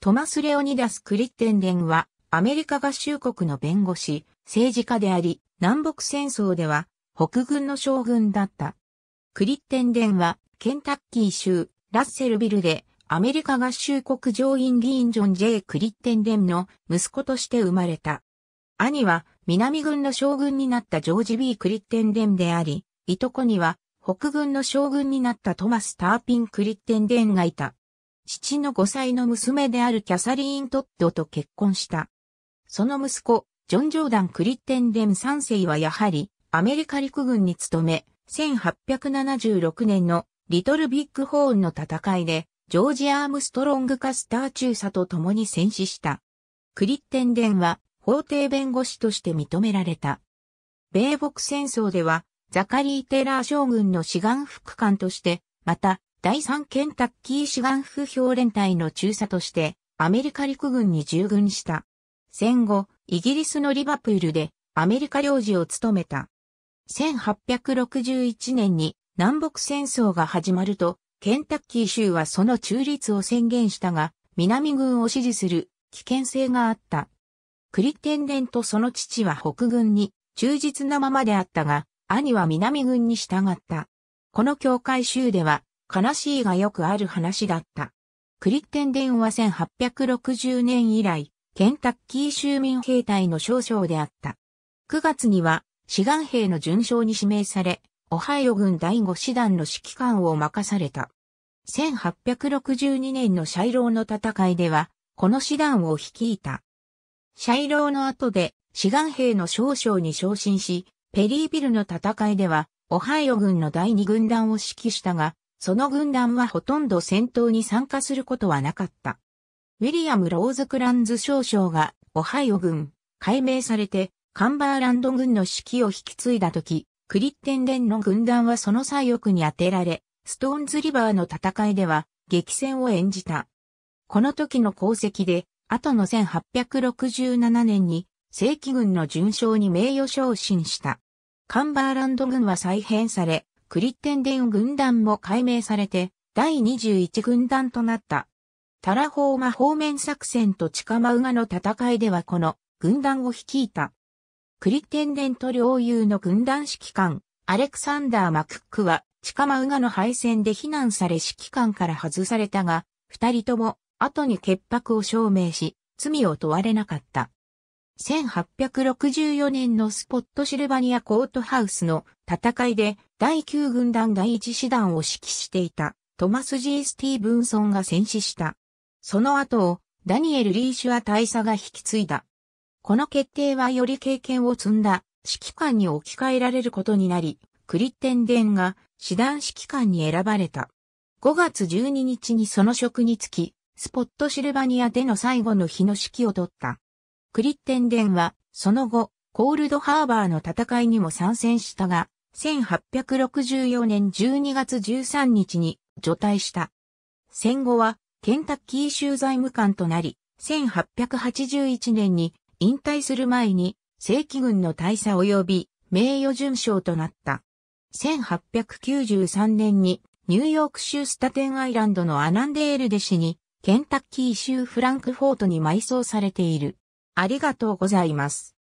トマス・レオニダス・クリッテンデンは、アメリカ合衆国の弁護士、政治家であり、南北戦争では、北軍の将軍だった。クリッテンデンは、ケンタッキー州、ラッセルビルで、アメリカ合衆国上院議員ジョン・ J・ クリッテンデンの息子として生まれた。兄は、南軍の将軍になったジョージ・ B・ クリッテンデンであり、いとこには、北軍の将軍になったトマス・ターピン・クリッテンデンがいた。父の5歳の娘であるキャサリーン・トッドと結婚した。その息子、ジョン・ジョーダン・クリッテンデン3世はやはり、アメリカ陸軍に勤め、1876年のリトルビッグホーンの戦いで、ジョージ・アームストロング・カスター中佐と共に戦死した。クリッテンデンは法廷弁護士として認められた。米北戦争では、ザカリー・テラー将軍の志願副官として、また、第3ケンタッキーシガンフ連隊の中佐として、アメリカ陸軍に従軍した。戦後、イギリスのリバプールでアメリカ領事を務めた。1861年に南北戦争が始まると、ケンタッキー州はその中立を宣言したが、南軍を支持する危険性があった。クリテンデンとその父は北軍に忠実なままであったが、兄は南軍に従った。この境界州では悲しいがよくある話だった。クリッテンデンは1860年以来、ケンタッキー州民兵隊の少将であった。9月には、志願兵の順将に指名され、オハイオ軍第5師団の指揮官を任された。1862年のシャイローの戦いでは、この師団を率いた。シャイローの後で、志願兵の少将に昇進し、ペリービルの戦いでは、オハイオ軍の第2軍団を指揮したが、その軍団はほとんど戦闘に参加することはなかった。ウィリアム・ローズ・クランズ少将がオハイオ軍、改名されてカンバーランド軍の指揮を引き継いだ時、クリッテンデンの軍団はその左翼に当てられ、ストーンズ・リバーの戦いでは激戦を演じた。この時の功績で、後の1867年に正規軍の巡将に名誉昇進した。カンバーランド軍は再編され、クリッテンデン軍団も改名されて、第21軍団となった。タラホーマ方面作戦とチカマウガの戦いではこの軍団を率いた。クリッテンデンと領有の軍団指揮官、アレクサンダー・マクックは、チカマウガの敗戦で避難され指揮官から外されたが、二人とも後に潔白を証明し、罪を問われなかった。1864年のスポットシルバニアコートハウスの戦いで第9軍団第1師団を指揮していたトマス・ジー・スティーブンソンが戦死した。その後をダニエル・リーシュア大佐が引き継いだ。この決定はより経験を積んだ指揮官に置き換えられることになり、クリッテンデンが師団指揮官に選ばれた。5月12日にその職に就き、スポットシルバニアでの最後の日の指揮を取った。クリッテンデンは、その後、コールドハーバーの戦いにも参戦したが、1864年12月13日に除隊した。戦後は、ケンタッキー州財務官となり、1881年に引退する前に、正規軍の大佐及び名誉順将となった。1893年にニューヨーク州スタテンアイランドのアナンデールデ氏にケンタッキー州フランクフォートに埋葬されている。ありがとうございます。